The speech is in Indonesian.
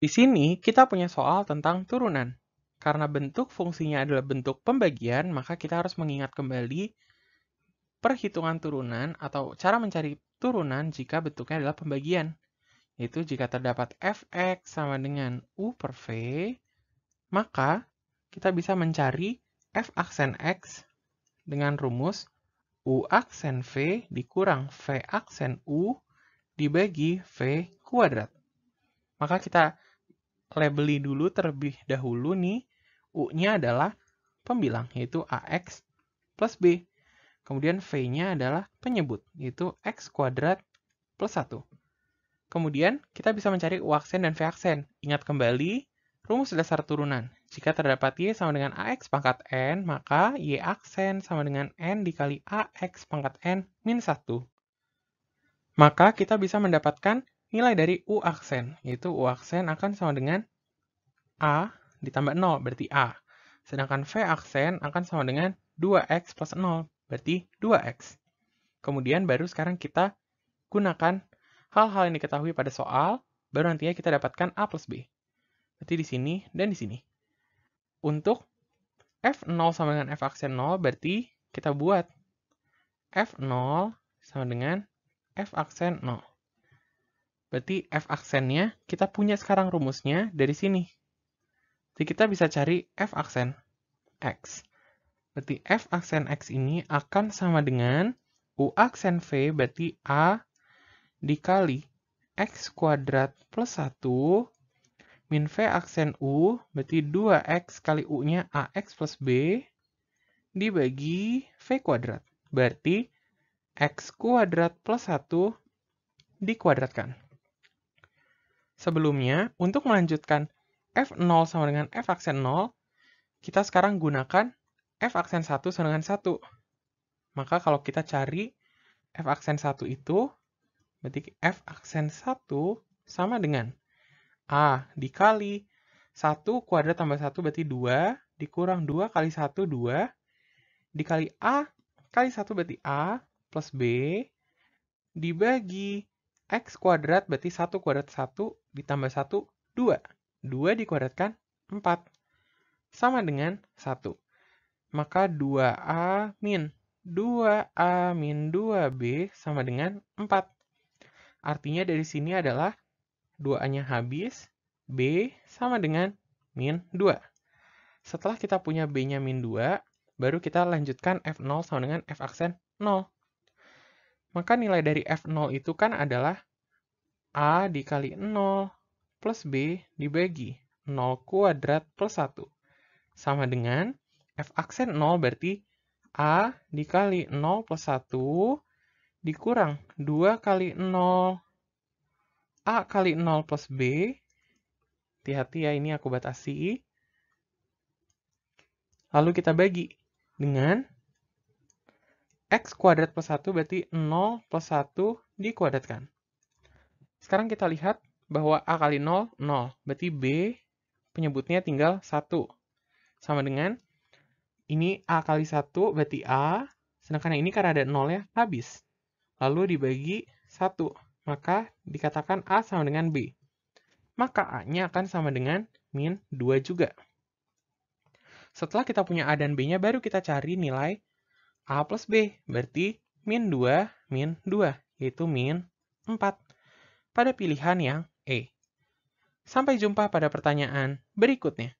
Di sini kita punya soal tentang turunan. Karena bentuk fungsinya adalah bentuk pembagian, maka kita harus mengingat kembali perhitungan turunan atau cara mencari turunan jika bentuknya adalah pembagian. Yaitu jika terdapat fx sama dengan u per v, maka kita bisa mencari f aksen x dengan rumus u aksen v dikurang v aksen u dibagi v kuadrat. Maka kita labeli dulu terlebih dahulu nih, U-nya adalah pembilang, yaitu AX plus B. Kemudian V-nya adalah penyebut, yaitu X kuadrat plus 1. Kemudian, kita bisa mencari U aksen dan V aksen. Ingat kembali, rumus dasar turunan. Jika terdapat Y sama dengan AX pangkat N, maka Y aksen sama dengan N dikali AX pangkat N min 1. Maka kita bisa mendapatkan nilai dari U aksen, yaitu U aksen akan sama dengan A ditambah 0, berarti A. Sedangkan V aksen akan sama dengan 2X plus 0, berarti 2X. Kemudian baru sekarang kita gunakan hal-hal yang diketahui pada soal, baru nantinya kita dapatkan A plus B. Berarti di sini dan di sini. Untuk F0 sama dengan F aksen 0, berarti kita buat F0 sama dengan F aksen 0. Berarti f aksennya kita punya sekarang rumusnya dari sini. Jadi kita bisa cari f aksen x. Berarti f aksen x ini akan sama dengan u aksen v berarti a dikali x kuadrat plus 1 min v aksen u berarti 2x kali u-nya ax plus b dibagi v kuadrat. Berarti x kuadrat plus 1 dikuadratkan. Sebelumnya, untuk melanjutkan F0 sama dengan F aksen 0, kita sekarang gunakan F aksen 1 sama dengan 1. Maka kalau kita cari F aksen 1 itu, berarti F aksen 1 sama dengan A dikali 1 kuadrat tambah 1 berarti 2, dikurang 2 kali 1, 2, dikali A kali 1 berarti A plus B, dibagi X kuadrat berarti 1 kuadrat 1 ditambah 1, 2. 2 dikuadratkan 4. Sama dengan 1. Maka 2A min 2A min 2B sama dengan 4. Artinya dari sini adalah 2A-nya habis, B sama dengan min 2. Setelah kita punya B-nya min 2, baru kita lanjutkan F0 sama dengan F aksen 0. Maka nilai dari F0 itu kan adalah A dikali 0 plus B dibagi 0 kuadrat plus 1. Sama dengan F aksen 0 berarti A dikali 0 plus 1 dikurang 2 kali 0 A kali 0 plus B. Hati-hati ya ini aku batasi. Lalu kita bagi dengan X kuadrat plus 1 berarti 0 plus 1 dikuadratkan. Sekarang kita lihat bahwa A kali 0, 0. Berarti B penyebutnya tinggal 1. Sama dengan ini A kali 1 berarti A, sedangkan yang ini karena ada 0 ya, habis. Lalu dibagi 1, maka dikatakan A sama dengan B. Maka A-nya akan sama dengan min 2 juga. Setelah kita punya A dan B-nya, baru kita cari nilai A plus B, berarti min 2, min 2, yaitu min 4, pada pilihan yang E. Sampai jumpa pada pertanyaan berikutnya.